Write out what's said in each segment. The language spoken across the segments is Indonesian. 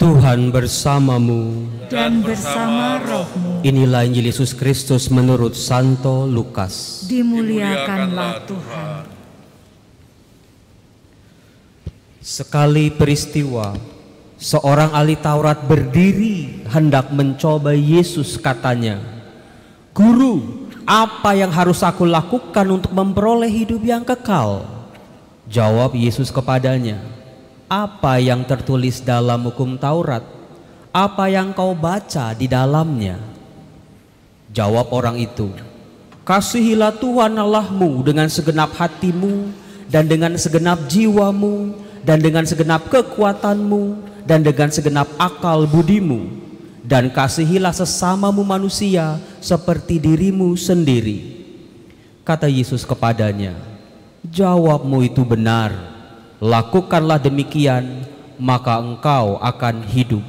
Tuhan bersamamu dan bersama rohmu. Inilah Injil Yesus Kristus menurut Santo Lukas. Dimuliakanlah Tuhan. Sekali peristiwa, seorang ahli Taurat berdiri hendak mencoba Yesus katanya, "Guru, apa yang harus aku lakukan untuk memperoleh hidup yang kekal?" Jawab Yesus kepadanya, apa yang tertulis dalam hukum Taurat? Apa yang kau baca di dalamnya? Jawab orang itu, Kasihilah Tuhan Allahmu dengan segenap hatimu dan dengan segenap jiwamu dan dengan segenap kekuatanmu dan dengan segenap akal budimu dan kasihilah sesamamu manusia seperti dirimu sendiri. Kata Yesus kepadanya, jawabmu itu benar lakukanlah demikian, maka engkau akan hidup.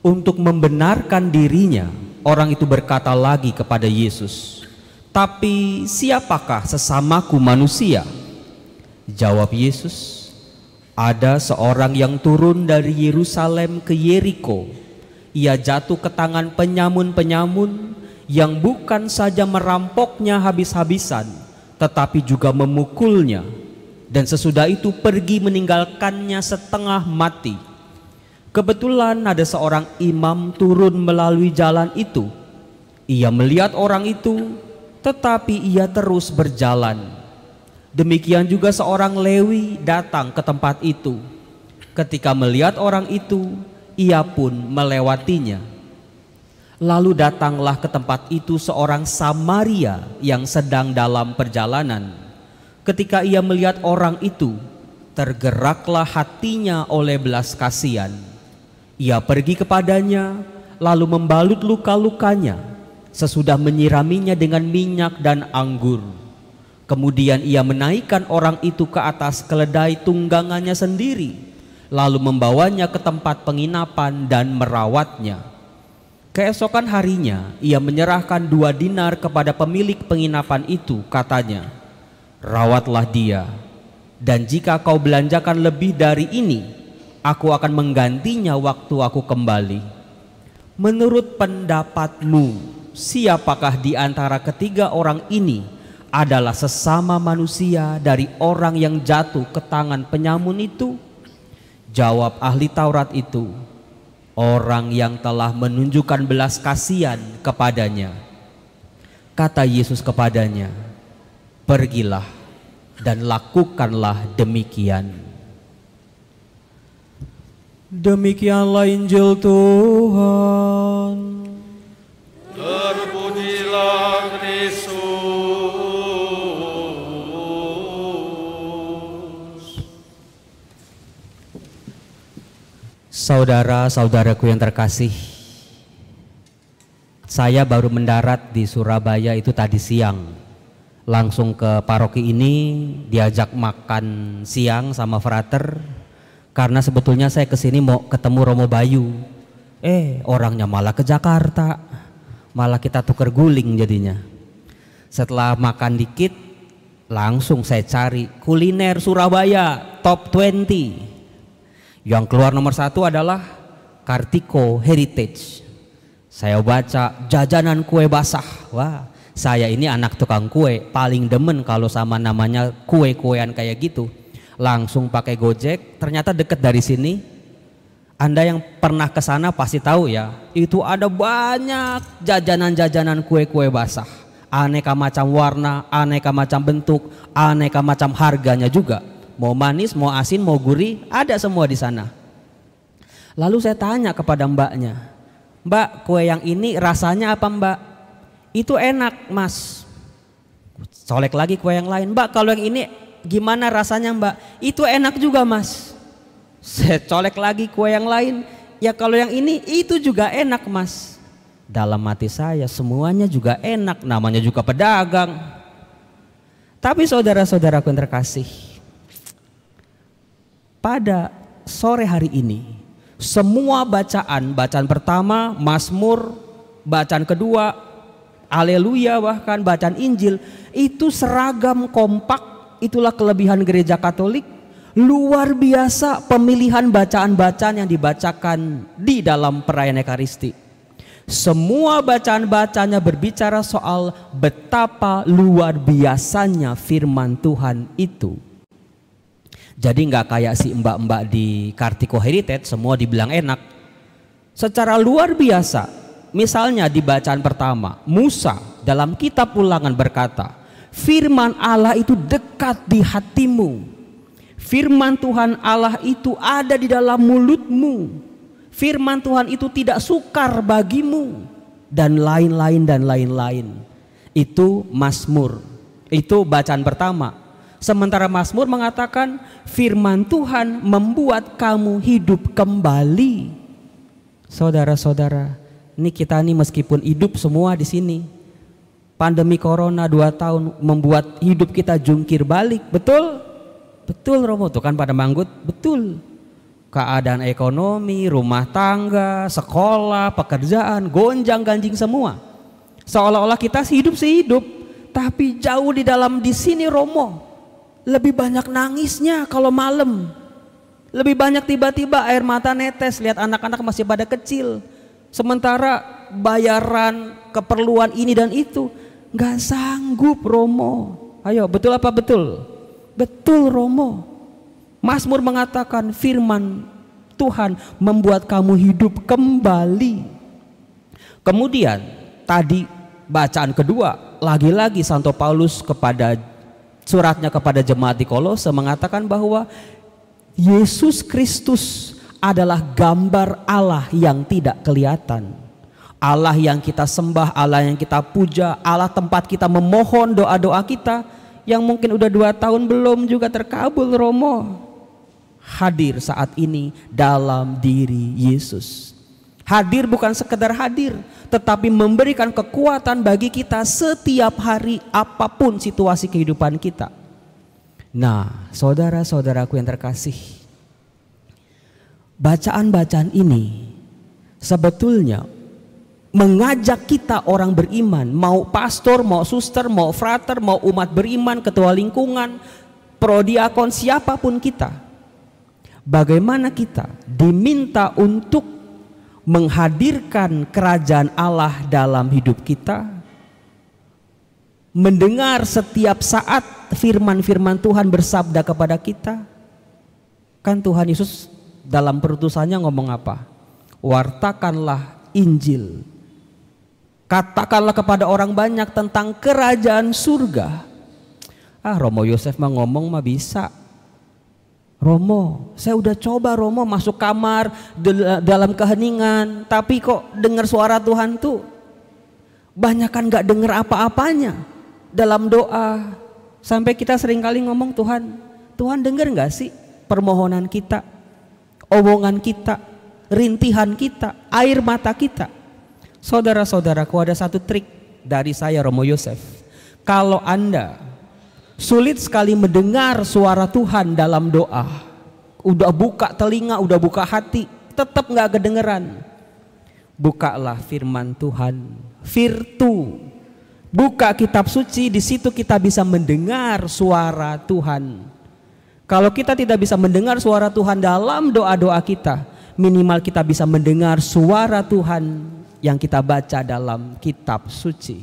Untuk membenarkan dirinya, orang itu berkata lagi kepada Yesus, "Tapi siapakah sesamaku manusia?" Jawab Yesus, "Ada seorang yang turun dari Yerusalem ke Yeriko. Ia jatuh ke tangan penyamun-penyamun yang bukan saja merampoknya habis-habisan, tetapi juga memukulnya." dan sesudah itu pergi meninggalkannya setengah mati. Kebetulan ada seorang imam turun melalui jalan itu. Ia melihat orang itu, tetapi ia terus berjalan. Demikian juga seorang Lewi datang ke tempat itu. Ketika melihat orang itu, ia pun melewatinya. Lalu datanglah ke tempat itu seorang Samaria yang sedang dalam perjalanan Ketika ia melihat orang itu, tergeraklah hatinya oleh belas kasihan. Ia pergi kepadanya, lalu membalut luka-lukanya sesudah menyiraminya dengan minyak dan anggur. Kemudian ia menaikkan orang itu ke atas keledai tunggangannya sendiri, lalu membawanya ke tempat penginapan dan merawatnya. Keesokan harinya ia menyerahkan dua dinar kepada pemilik penginapan itu, katanya, rawatlah dia. Dan jika kau belanjakan lebih dari ini, aku akan menggantinya waktu aku kembali. Menurut pendapatmu, siapakah di antara ketiga orang ini adalah sesama manusia dari orang yang jatuh ke tangan penyamun itu? Jawab ahli Taurat itu, orang yang telah menunjukkan belas kasihan kepadanya. Kata Yesus kepadanya, Pergilah dan lakukanlah demikian. Demikianlah Injil Tuhan. Terpujilah Kristus. Saudara-saudaraku yang terkasih, saya baru mendarat di Surabaya itu tadi siang langsung ke paroki ini diajak makan siang sama frater karena sebetulnya saya kesini mau ketemu Romo Bayu eh orangnya malah ke Jakarta malah kita tuker guling jadinya setelah makan dikit langsung saya cari kuliner Surabaya top 20 yang keluar nomor satu adalah Kartiko Heritage saya baca jajanan kue basah wah saya ini anak tukang kue, paling demen kalau sama namanya kue-kuean kayak gitu. Langsung pakai Gojek, ternyata deket dari sini. Anda yang pernah ke sana pasti tahu ya, itu ada banyak jajanan-jajanan kue-kue basah. Aneka macam warna, aneka macam bentuk, aneka macam harganya juga. Mau manis, mau asin, mau gurih, ada semua di sana. Lalu saya tanya kepada mbaknya, Mbak, kue yang ini rasanya apa mbak? Itu enak mas. Colek lagi kue yang lain. Mbak kalau yang ini gimana rasanya mbak? Itu enak juga mas. Saya colek lagi kue yang lain. Ya kalau yang ini itu juga enak mas. Dalam hati saya semuanya juga enak. Namanya juga pedagang. Tapi saudara-saudaraku yang terkasih. Pada sore hari ini semua bacaan, bacaan pertama, Mazmur, bacaan kedua, Haleluya bahkan bacaan Injil itu seragam kompak itulah kelebihan gereja Katolik luar biasa pemilihan bacaan-bacaan yang dibacakan di dalam perayaan Ekaristi. Semua bacaan-bacanya berbicara soal betapa luar biasanya firman Tuhan itu. Jadi nggak kayak si mbak-mbak di Kartiko Heritage semua dibilang enak. Secara luar biasa Misalnya di bacaan pertama, Musa dalam kitab ulangan berkata, firman Allah itu dekat di hatimu. Firman Tuhan Allah itu ada di dalam mulutmu. Firman Tuhan itu tidak sukar bagimu dan lain-lain dan lain-lain. Itu Mazmur. Itu bacaan pertama. Sementara Mazmur mengatakan firman Tuhan membuat kamu hidup kembali. Saudara-saudara, ini kita nih meskipun hidup semua di sini. Pandemi corona dua tahun membuat hidup kita jungkir balik, betul? Betul Romo, tuh kan pada manggut, betul. Keadaan ekonomi, rumah tangga, sekolah, pekerjaan, gonjang ganjing semua. Seolah-olah kita hidup hidup tapi jauh di dalam di sini Romo. Lebih banyak nangisnya kalau malam. Lebih banyak tiba-tiba air mata netes, lihat anak-anak masih pada kecil Sementara bayaran keperluan ini dan itu nggak sanggup Romo. Ayo, betul apa betul? Betul Romo. Masmur mengatakan firman Tuhan membuat kamu hidup kembali. Kemudian tadi bacaan kedua lagi-lagi Santo Paulus kepada suratnya kepada jemaat di Kolose mengatakan bahwa Yesus Kristus adalah gambar Allah yang tidak kelihatan. Allah yang kita sembah, Allah yang kita puja, Allah tempat kita memohon doa-doa kita yang mungkin udah dua tahun belum juga terkabul Romo. Hadir saat ini dalam diri Yesus. Hadir bukan sekedar hadir, tetapi memberikan kekuatan bagi kita setiap hari apapun situasi kehidupan kita. Nah, saudara-saudaraku yang terkasih, Bacaan-bacaan ini sebetulnya mengajak kita orang beriman, mau pastor, mau suster, mau frater, mau umat beriman, ketua lingkungan, prodiakon, siapapun kita. Bagaimana kita diminta untuk menghadirkan kerajaan Allah dalam hidup kita, mendengar setiap saat firman-firman Tuhan bersabda kepada kita. Kan Tuhan Yesus dalam perutusannya ngomong apa? Wartakanlah Injil. Katakanlah kepada orang banyak tentang kerajaan surga. Ah Romo Yosef mah ngomong mah bisa. Romo, saya udah coba Romo masuk kamar eh, dalam keheningan, tapi kok dengar suara Tuhan tuh banyak kan nggak dengar apa-apanya dalam doa. Sampai kita seringkali ngomong Tuhan, Tuhan dengar nggak sih permohonan kita? omongan kita, rintihan kita, air mata kita. Saudara-saudaraku ada satu trik dari saya Romo Yosef. Kalau Anda sulit sekali mendengar suara Tuhan dalam doa. Udah buka telinga, udah buka hati, tetap nggak kedengeran. Bukalah firman Tuhan, virtu. Buka kitab suci, di situ kita bisa mendengar suara Tuhan. Kalau kita tidak bisa mendengar suara Tuhan dalam doa-doa kita, minimal kita bisa mendengar suara Tuhan yang kita baca dalam kitab suci.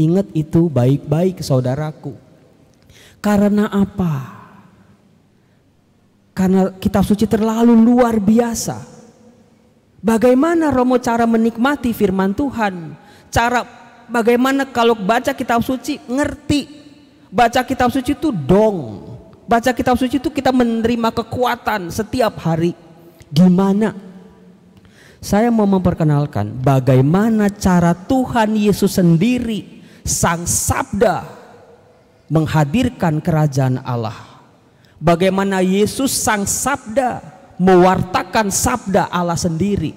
Ingat itu baik-baik saudaraku. Karena apa? Karena kitab suci terlalu luar biasa. Bagaimana Romo cara menikmati firman Tuhan? Cara bagaimana kalau baca kitab suci ngerti? Baca kitab suci itu dong Baca kitab suci itu kita menerima kekuatan setiap hari. Gimana? Saya mau memperkenalkan bagaimana cara Tuhan Yesus sendiri sang sabda menghadirkan kerajaan Allah. Bagaimana Yesus sang sabda mewartakan sabda Allah sendiri.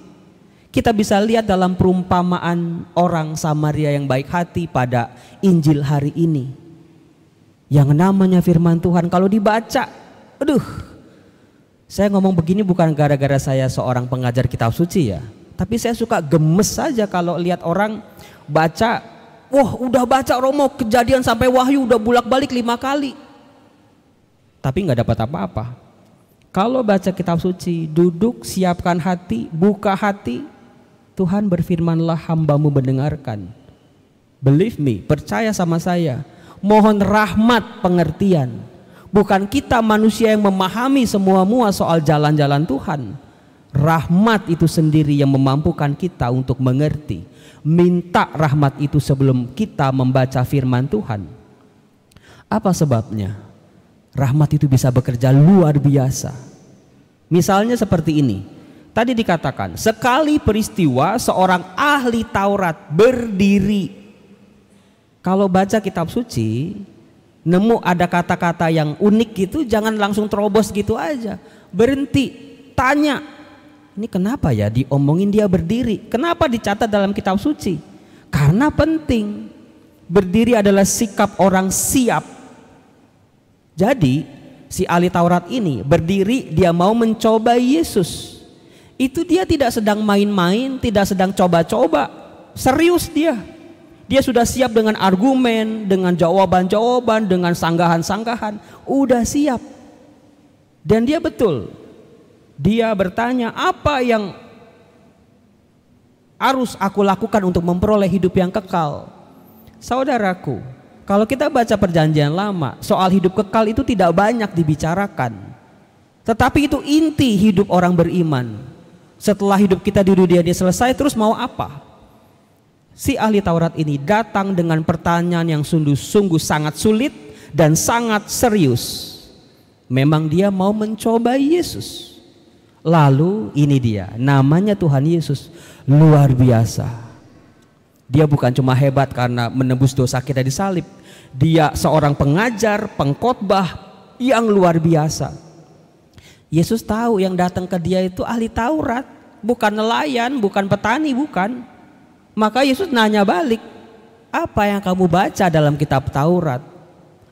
Kita bisa lihat dalam perumpamaan orang Samaria yang baik hati pada Injil hari ini. Yang namanya firman Tuhan kalau dibaca, aduh. Saya ngomong begini bukan gara-gara saya seorang pengajar kitab suci ya. Tapi saya suka gemes saja kalau lihat orang baca, wah udah baca Romo kejadian sampai wahyu udah bulak-balik lima kali. Tapi nggak dapat apa-apa. Kalau baca kitab suci, duduk, siapkan hati, buka hati. Tuhan berfirmanlah hambamu mendengarkan. Believe me, percaya sama saya Mohon rahmat pengertian. Bukan kita manusia yang memahami semua-mua soal jalan-jalan Tuhan. Rahmat itu sendiri yang memampukan kita untuk mengerti. Minta rahmat itu sebelum kita membaca firman Tuhan. Apa sebabnya? Rahmat itu bisa bekerja luar biasa. Misalnya seperti ini. Tadi dikatakan, sekali peristiwa seorang ahli Taurat berdiri kalau baca kitab suci, nemu ada kata-kata yang unik gitu, jangan langsung terobos gitu aja. Berhenti, tanya. Ini kenapa ya diomongin dia berdiri? Kenapa dicatat dalam kitab suci? Karena penting. Berdiri adalah sikap orang siap. Jadi, si ahli Taurat ini berdiri dia mau mencoba Yesus. Itu dia tidak sedang main-main, tidak sedang coba-coba. Serius dia. Dia sudah siap dengan argumen, dengan jawaban-jawaban, dengan sanggahan-sanggahan. Udah siap. Dan dia betul. Dia bertanya, apa yang harus aku lakukan untuk memperoleh hidup yang kekal? Saudaraku, kalau kita baca perjanjian lama, soal hidup kekal itu tidak banyak dibicarakan. Tetapi itu inti hidup orang beriman. Setelah hidup kita di dunia ini selesai, terus mau apa? si ahli Taurat ini datang dengan pertanyaan yang sungguh-sungguh sangat sulit dan sangat serius. Memang dia mau mencoba Yesus. Lalu ini dia, namanya Tuhan Yesus luar biasa. Dia bukan cuma hebat karena menebus dosa kita di salib. Dia seorang pengajar, pengkhotbah yang luar biasa. Yesus tahu yang datang ke dia itu ahli Taurat, bukan nelayan, bukan petani, bukan maka Yesus nanya balik, apa yang kamu baca dalam kitab Taurat?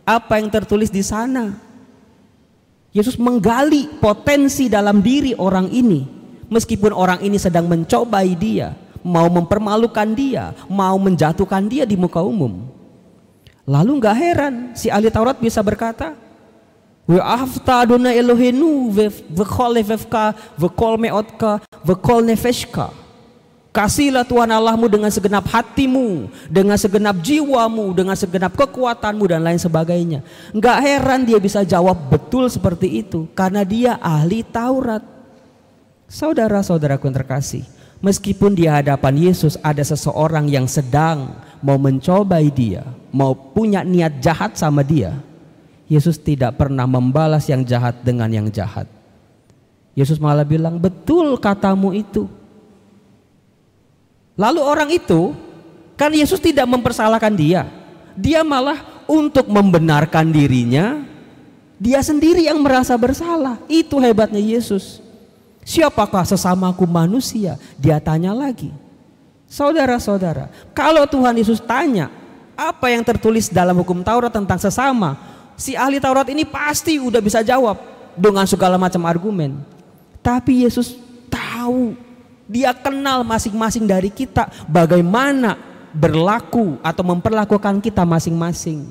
Apa yang tertulis di sana? Yesus menggali potensi dalam diri orang ini. Meskipun orang ini sedang mencobai dia, mau mempermalukan dia, mau menjatuhkan dia di muka umum. Lalu nggak heran si ahli Taurat bisa berkata, We afta Elohenu, vekol vekol meotka, vekol nefeshka. Kasihlah Tuhan Allahmu dengan segenap hatimu, dengan segenap jiwamu, dengan segenap kekuatanmu dan lain sebagainya. Enggak heran dia bisa jawab betul seperti itu karena dia ahli Taurat. Saudara-saudaraku yang terkasih, meskipun di hadapan Yesus ada seseorang yang sedang mau mencobai dia, mau punya niat jahat sama dia, Yesus tidak pernah membalas yang jahat dengan yang jahat. Yesus malah bilang, "Betul katamu itu." Lalu orang itu, kan Yesus tidak mempersalahkan dia. Dia malah untuk membenarkan dirinya, dia sendiri yang merasa bersalah. Itu hebatnya Yesus. Siapakah sesamaku manusia? Dia tanya lagi. Saudara-saudara, kalau Tuhan Yesus tanya, apa yang tertulis dalam hukum Taurat tentang sesama? Si ahli Taurat ini pasti udah bisa jawab dengan segala macam argumen. Tapi Yesus tahu dia kenal masing-masing dari kita bagaimana berlaku atau memperlakukan kita masing-masing.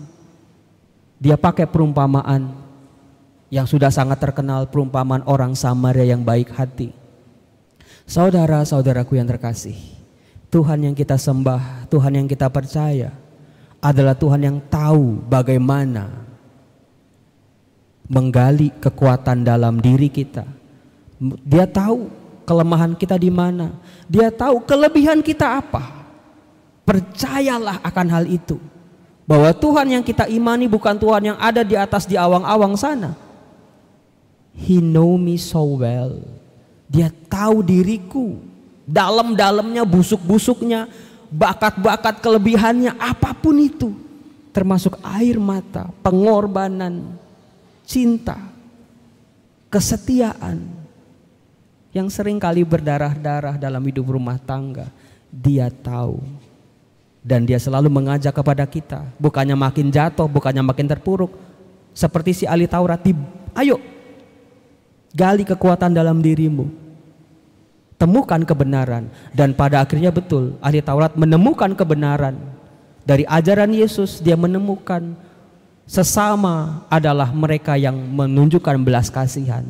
Dia pakai perumpamaan yang sudah sangat terkenal perumpamaan orang Samaria yang baik hati. Saudara-saudaraku yang terkasih, Tuhan yang kita sembah, Tuhan yang kita percaya adalah Tuhan yang tahu bagaimana menggali kekuatan dalam diri kita. Dia tahu kelemahan kita di mana. Dia tahu kelebihan kita apa. Percayalah akan hal itu. Bahwa Tuhan yang kita imani bukan Tuhan yang ada di atas di awang-awang sana. He know me so well. Dia tahu diriku. Dalam-dalamnya, busuk-busuknya, bakat-bakat kelebihannya, apapun itu. Termasuk air mata, pengorbanan, cinta, kesetiaan, yang sering kali berdarah-darah dalam hidup rumah tangga. Dia tahu. Dan dia selalu mengajak kepada kita. Bukannya makin jatuh, bukannya makin terpuruk. Seperti si ahli Taurat, ayo gali kekuatan dalam dirimu temukan kebenaran dan pada akhirnya betul ahli Taurat menemukan kebenaran dari ajaran Yesus dia menemukan sesama adalah mereka yang menunjukkan belas kasihan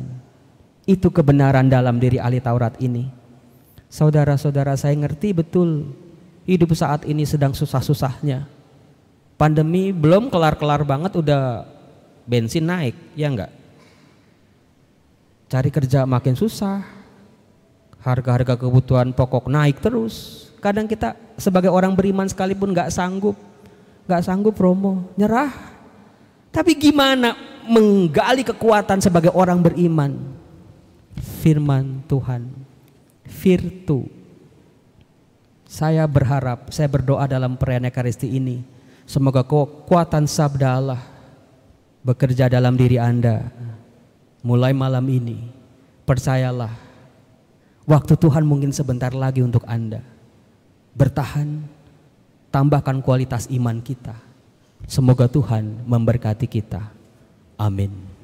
itu kebenaran dalam diri ahli Taurat ini. Saudara-saudara saya ngerti betul hidup saat ini sedang susah-susahnya. Pandemi belum kelar-kelar banget udah bensin naik, ya enggak? Cari kerja makin susah. Harga-harga kebutuhan pokok naik terus. Kadang kita sebagai orang beriman sekalipun nggak sanggup, nggak sanggup promo, nyerah. Tapi gimana menggali kekuatan sebagai orang beriman? firman Tuhan. Virtu. Saya berharap, saya berdoa dalam perayaan Ekaristi ini. Semoga kekuatan sabda Allah bekerja dalam diri Anda. Mulai malam ini, percayalah. Waktu Tuhan mungkin sebentar lagi untuk Anda. Bertahan, tambahkan kualitas iman kita. Semoga Tuhan memberkati kita. Amin.